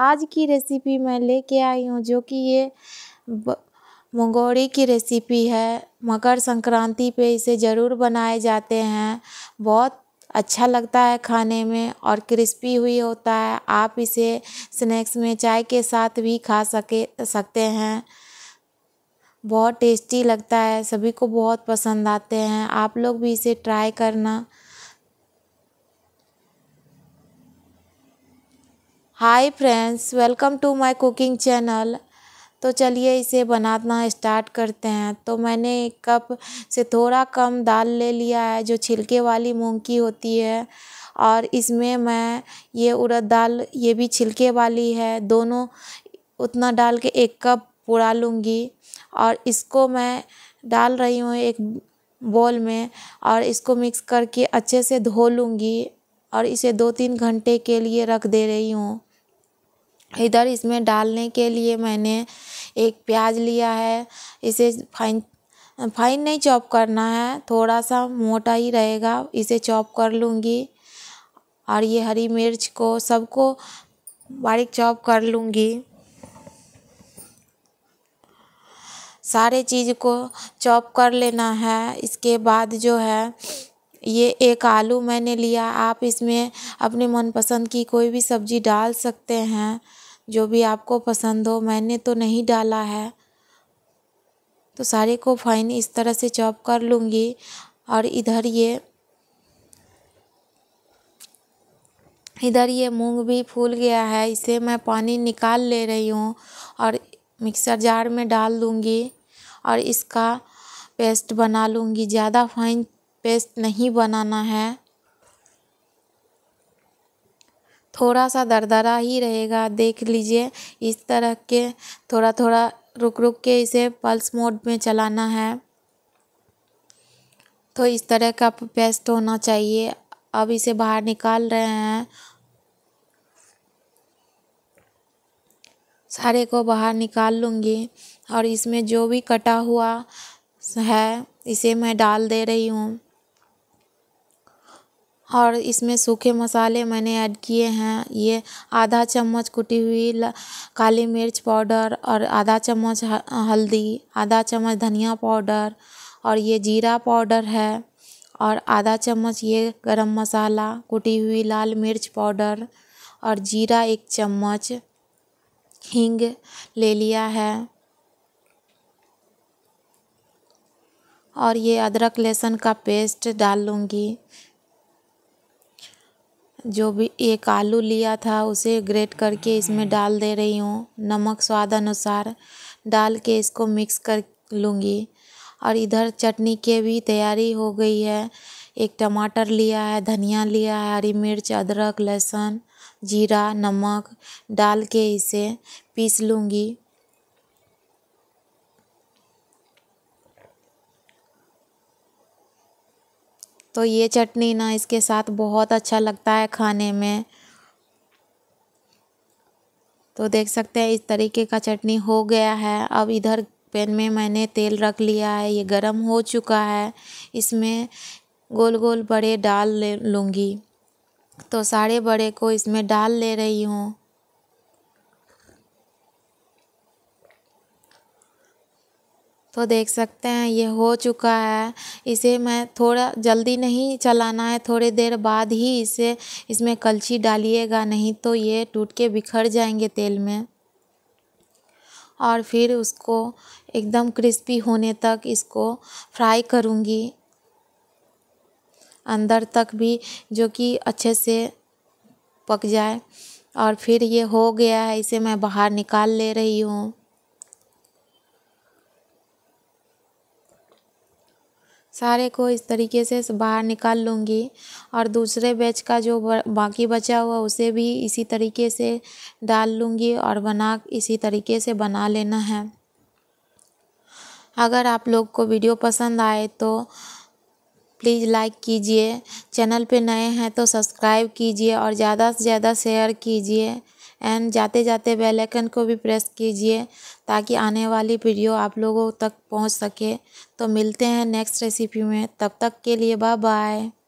आज की रेसिपी मैं लेके आई हूँ जो कि ये मुंगोड़ी की रेसिपी है मकर संक्रांति पे इसे ज़रूर बनाए जाते हैं बहुत अच्छा लगता है खाने में और क्रिस्पी हुई होता है आप इसे स्नैक्स में चाय के साथ भी खा सके सकते हैं बहुत टेस्टी लगता है सभी को बहुत पसंद आते हैं आप लोग भी इसे ट्राई करना hi friends welcome to my cooking channel तो चलिए इसे बनाना स्टार्ट करते हैं तो मैंने एक कप से थोड़ा कम दाल ले लिया है जो छिलके वाली मूंग की होती है और इसमें मैं ये उड़द दाल ये भी छिलके वाली है दोनों उतना डाल के एक कप पुरा लूँगी और इसको मैं डाल रही हूँ एक बॉल में और इसको मिक्स करके अच्छे से धो लूँगी और इसे दो तीन घंटे के लिए रख दे रही हूँ इधर इसमें डालने के लिए मैंने एक प्याज लिया है इसे फाइन फाइन नहीं चॉप करना है थोड़ा सा मोटा ही रहेगा इसे चॉप कर लूँगी और ये हरी मिर्च को सबको बारीक चॉप कर लूँगी सारे चीज़ को चॉप कर लेना है इसके बाद जो है ये एक आलू मैंने लिया आप इसमें अपने मनपसंद की कोई भी सब्ज़ी डाल सकते हैं जो भी आपको पसंद हो मैंने तो नहीं डाला है तो सारे को फाइन इस तरह से चॉप कर लूँगी और इधर ये इधर ये मूंग भी फूल गया है इसे मैं पानी निकाल ले रही हूँ और मिक्सर जार में डाल दूँगी और इसका पेस्ट बना लूँगी ज़्यादा फाइन पेस्ट नहीं बनाना है थोड़ा सा दरदरा ही रहेगा देख लीजिए इस तरह के थोड़ा थोड़ा रुक रुक के इसे पल्स मोड में चलाना है तो इस तरह का पेस्ट होना चाहिए अब इसे बाहर निकाल रहे हैं सारे को बाहर निकाल लूँगी और इसमें जो भी कटा हुआ है इसे मैं डाल दे रही हूँ और इसमें सूखे मसाले मैंने ऐड किए हैं ये आधा चम्मच कुटी हुई काली मिर्च पाउडर और आधा चम्मच हल्दी आधा चम्मच धनिया पाउडर और ये जीरा पाउडर है और आधा चम्मच ये गरम मसाला कुटी हुई लाल मिर्च पाउडर और जीरा एक चम्मच हींग ले लिया है और ये अदरक लहसुन का पेस्ट डाल लूँगी जो भी एक आलू लिया था उसे ग्रेट करके इसमें डाल दे रही हूँ नमक स्वाद अनुसार डाल के इसको मिक्स कर लूँगी और इधर चटनी के भी तैयारी हो गई है एक टमाटर लिया है धनिया लिया है हरी मिर्च अदरक लहसुन जीरा नमक डाल के इसे पीस लूँगी तो ये चटनी ना इसके साथ बहुत अच्छा लगता है खाने में तो देख सकते हैं इस तरीके का चटनी हो गया है अब इधर पैन में मैंने तेल रख लिया है ये गरम हो चुका है इसमें गोल गोल बड़े डाल ले लूँगी तो सारे बड़े को इसमें डाल ले रही हूँ तो देख सकते हैं ये हो चुका है इसे मैं थोड़ा जल्दी नहीं चलाना है थोड़ी देर बाद ही इसे इसमें कलछी डालिएगा नहीं तो ये टूट के बिखर जाएंगे तेल में और फिर उसको एकदम क्रिस्पी होने तक इसको फ्राई करूँगी अंदर तक भी जो कि अच्छे से पक जाए और फिर ये हो गया है इसे मैं बाहर निकाल ले रही हूँ सारे को इस तरीके से बाहर निकाल लूँगी और दूसरे बैच का जो बाकी बचा हुआ उसे भी इसी तरीके से डाल लूँगी और बना इसी तरीके से बना लेना है अगर आप लोग को वीडियो पसंद आए तो प्लीज़ लाइक कीजिए चैनल पे नए हैं तो सब्सक्राइब कीजिए और ज़्यादा से ज़्यादा शेयर कीजिए एंड जाते जाते बेल आइकन को भी प्रेस कीजिए ताकि आने वाली वीडियो आप लोगों तक पहुंच सके तो मिलते हैं नेक्स्ट रेसिपी में तब तक के लिए बाय बाय